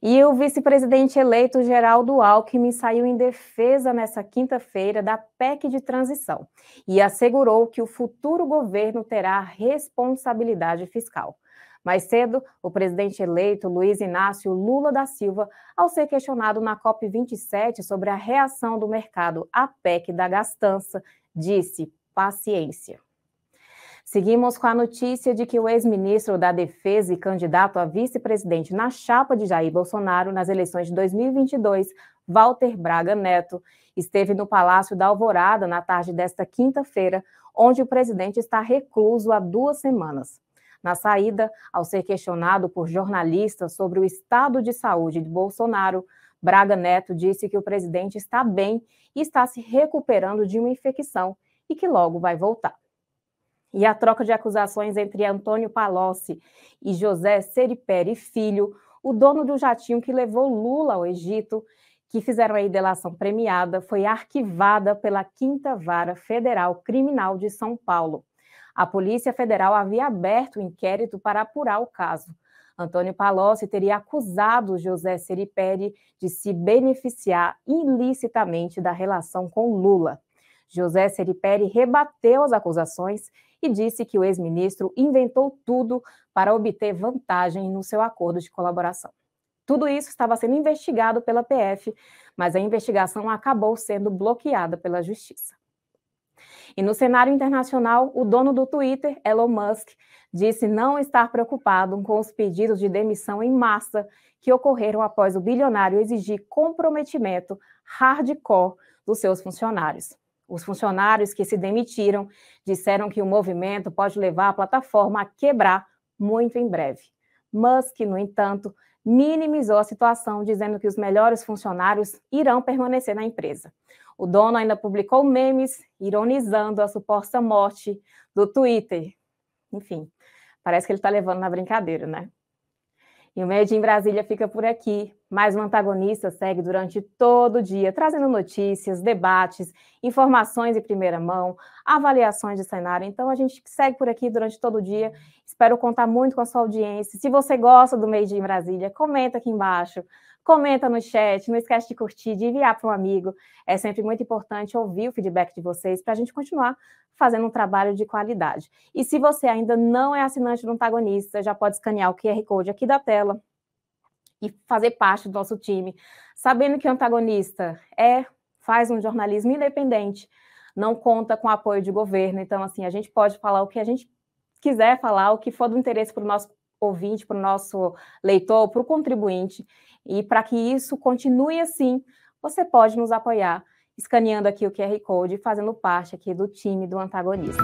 E o vice-presidente eleito Geraldo Alckmin saiu em defesa nesta quinta-feira da PEC de transição e assegurou que o futuro governo terá responsabilidade fiscal. Mais cedo, o presidente eleito Luiz Inácio Lula da Silva, ao ser questionado na COP27 sobre a reação do mercado à PEC da gastança, disse: paciência. Seguimos com a notícia de que o ex-ministro da Defesa e candidato a vice-presidente na chapa de Jair Bolsonaro nas eleições de 2022, Walter Braga Neto, esteve no Palácio da Alvorada na tarde desta quinta-feira, onde o presidente está recluso há duas semanas. Na saída, ao ser questionado por jornalistas sobre o estado de saúde de Bolsonaro, Braga Neto disse que o presidente está bem e está se recuperando de uma infecção e que logo vai voltar e a troca de acusações entre Antônio Palocci e José Seriperi Filho, o dono do jatinho que levou Lula ao Egito, que fizeram a delação premiada, foi arquivada pela Quinta Vara Federal Criminal de São Paulo. A Polícia Federal havia aberto o um inquérito para apurar o caso. Antônio Palocci teria acusado José Seriperi de se beneficiar ilicitamente da relação com Lula. José Seriperi rebateu as acusações e disse que o ex-ministro inventou tudo para obter vantagem no seu acordo de colaboração. Tudo isso estava sendo investigado pela PF, mas a investigação acabou sendo bloqueada pela justiça. E no cenário internacional, o dono do Twitter, Elon Musk, disse não estar preocupado com os pedidos de demissão em massa que ocorreram após o bilionário exigir comprometimento hardcore dos seus funcionários. Os funcionários que se demitiram disseram que o movimento pode levar a plataforma a quebrar muito em breve. Musk, no entanto, minimizou a situação, dizendo que os melhores funcionários irão permanecer na empresa. O dono ainda publicou memes ironizando a suposta morte do Twitter. Enfim, parece que ele está levando na brincadeira, né? E o Meio em Brasília fica por aqui. Mas o antagonista segue durante todo o dia, trazendo notícias, debates, informações em primeira mão, avaliações de cenário. Então, a gente segue por aqui durante todo o dia. Espero contar muito com a sua audiência. Se você gosta do Meio in Brasília, comenta aqui embaixo, comenta no chat, não esquece de curtir, de enviar para um amigo. É sempre muito importante ouvir o feedback de vocês para a gente continuar fazendo um trabalho de qualidade. E se você ainda não é assinante do Antagonista, já pode escanear o QR Code aqui da tela e fazer parte do nosso time, sabendo que o antagonista é faz um jornalismo independente, não conta com apoio de governo. Então, assim, a gente pode falar o que a gente quiser falar, o que for do interesse para o nosso ouvinte, para o nosso leitor, para o contribuinte. E para que isso continue assim, você pode nos apoiar escaneando aqui o QR Code e fazendo parte aqui do time do antagonista.